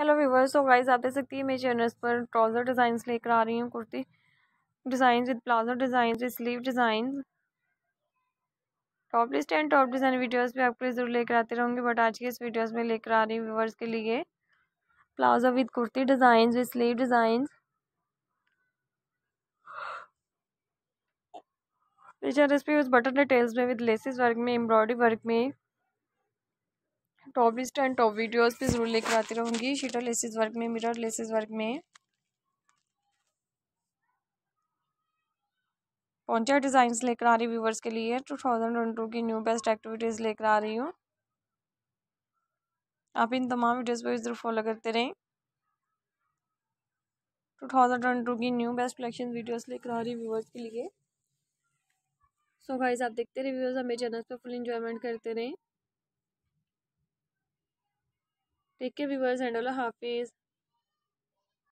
hello viewers तो guys आप देख सकती है मैं चैनल्स पर ट्राउज़र डिज़ाइंस लेकर आ रही हूँ kurti design with palazzo design with sleeve design top list and top design videos भी आपके लिए ज़रूर लेकर आते रहूँगी बट आज की इस वीडियोस में लेकर आ रही हूँ व्यूवर्स के लिए palazzo with kurti design with sleeve design रिचर रेसिपी बटन डिटेल्स में विद लेसिस वर्क में एम्ब्रॉयडरी वर्क में top list and top videos भी ज़रूर लेकर आती रहूंगी शीटर लेसेस वर्क में मिरर लेसेस वर्क में पॉन्चा डिजाइन लेकर आ रही व्यूवर्स के लिए टू थाउजेंड ट्वेंटी टू की न्यू बेस्ट एक्टिविटीज़ लेकर आ रही हूँ आप इन तमाम वीडियोज़ पर ज़रूर फॉलो करते रहें टू थाउजेंड ट्वेंटी टू की न्यू बेस्ट कलेक्शन वीडियोज लेकर आ रही व्यूवर्स के लिए सो so गाइज आप देखते रहे व्यूवर्स हमें चैनल पर फुल इंजॉयमेंट करते रहें टेक केयर व्यूवर्स एंड अल्लाह हाफिज़